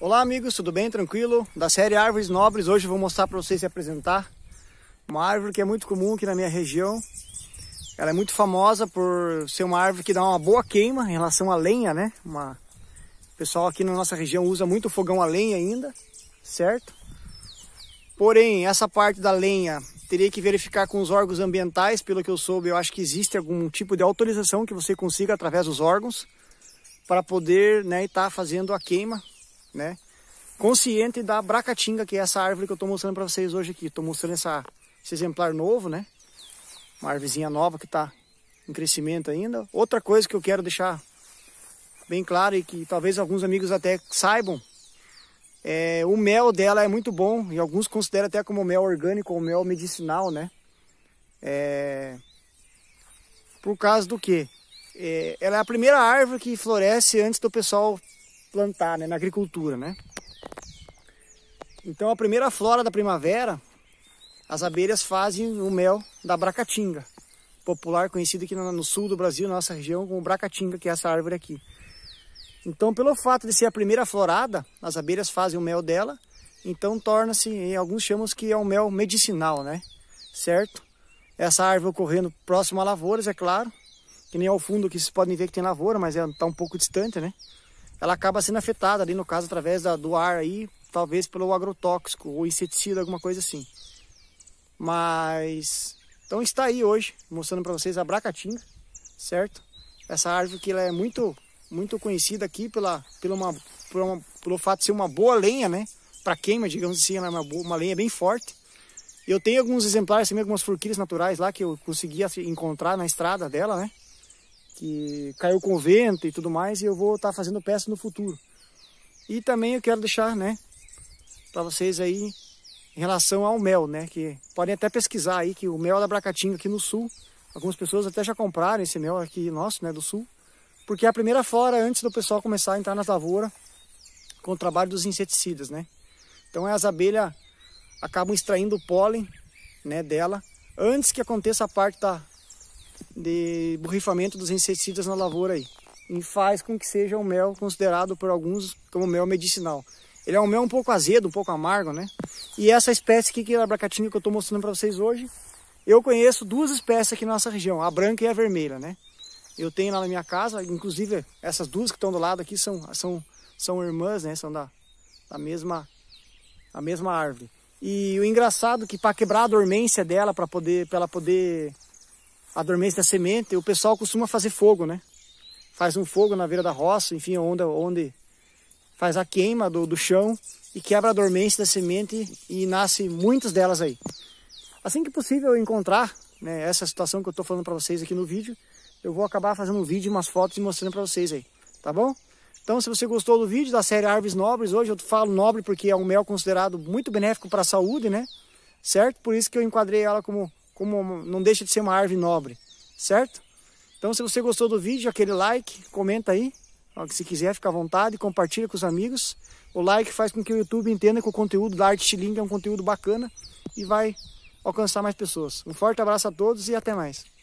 Olá amigos, tudo bem? Tranquilo? Da série Árvores Nobres, hoje eu vou mostrar para vocês e apresentar uma árvore que é muito comum aqui na minha região. Ela é muito famosa por ser uma árvore que dá uma boa queima em relação à lenha, né? Uma... O pessoal aqui na nossa região usa muito fogão a lenha ainda, certo? Porém, essa parte da lenha teria que verificar com os órgãos ambientais, pelo que eu soube, eu acho que existe algum tipo de autorização que você consiga através dos órgãos para poder né, estar tá fazendo a queima né? Consciente da bracatinga, que é essa árvore que eu estou mostrando para vocês hoje aqui. Estou mostrando essa, esse exemplar novo, né? Uma árvorezinha nova que está em crescimento ainda. Outra coisa que eu quero deixar bem claro e que talvez alguns amigos até saibam, é, o mel dela é muito bom e alguns consideram até como mel orgânico ou mel medicinal, né? É, por causa do quê? É, ela é a primeira árvore que floresce antes do pessoal plantar, né, na agricultura, né? Então a primeira flora da primavera, as abelhas fazem o mel da bracatinga, popular conhecido aqui no sul do Brasil, nossa região, como bracatinga, que é essa árvore aqui. Então, pelo fato de ser a primeira florada, as abelhas fazem o mel dela, então torna-se, em alguns chamamos que é um mel medicinal, né? Certo? Essa árvore ocorrendo próximo a lavouras, é claro, que nem ao fundo que vocês podem ver que tem lavoura, mas está é, tá um pouco distante, né? ela acaba sendo afetada ali, no caso, através da, do ar aí, talvez pelo agrotóxico ou inseticida, alguma coisa assim. Mas, então está aí hoje, mostrando para vocês a bracatinga, certo? Essa árvore que ela é muito, muito conhecida aqui pela, pela uma, por uma, pelo fato de ser uma boa lenha, né? Para queima, digamos assim, ela é uma, boa, uma lenha bem forte. Eu tenho alguns exemplares, também algumas forquilhas naturais lá que eu consegui assim, encontrar na estrada dela, né? que caiu com vento e tudo mais, e eu vou estar tá fazendo peça no futuro. E também eu quero deixar, né, para vocês aí em relação ao mel, né, que podem até pesquisar aí que o mel é da Bracatinga aqui no sul, algumas pessoas até já compraram esse mel aqui nosso, né, do sul, porque é a primeira fora antes do pessoal começar a entrar nas lavouras com o trabalho dos inseticidas, né? Então as abelhas acabam extraindo o pólen, né, dela antes que aconteça a parte da de borrifamento dos inseticidas na lavoura aí. E faz com que seja um mel considerado por alguns como mel medicinal. Ele é um mel um pouco azedo, um pouco amargo, né? E essa espécie aqui, que é a bracatinha que eu estou mostrando para vocês hoje, eu conheço duas espécies aqui na nossa região, a branca e a vermelha, né? Eu tenho lá na minha casa, inclusive essas duas que estão do lado aqui são, são, são irmãs, né? São da, da, mesma, da mesma árvore. E o engraçado é que para quebrar a dormência dela, para poder, ela poder a dormência da semente, o pessoal costuma fazer fogo, né? Faz um fogo na beira da roça, enfim, onde, onde faz a queima do, do chão e quebra a dormência da semente e nasce muitas delas aí. Assim que possível eu encontrar né, essa situação que eu estou falando para vocês aqui no vídeo, eu vou acabar fazendo um vídeo, umas fotos e mostrando para vocês aí, tá bom? Então, se você gostou do vídeo da série Árvores Nobres, hoje eu falo nobre porque é um mel considerado muito benéfico para a saúde, né? Certo? Por isso que eu enquadrei ela como como não deixa de ser uma árvore nobre, certo? Então se você gostou do vídeo, aquele like, comenta aí, se quiser fica à vontade, compartilha com os amigos. O like faz com que o YouTube entenda que o conteúdo da Arte Xiling é um conteúdo bacana e vai alcançar mais pessoas. Um forte abraço a todos e até mais.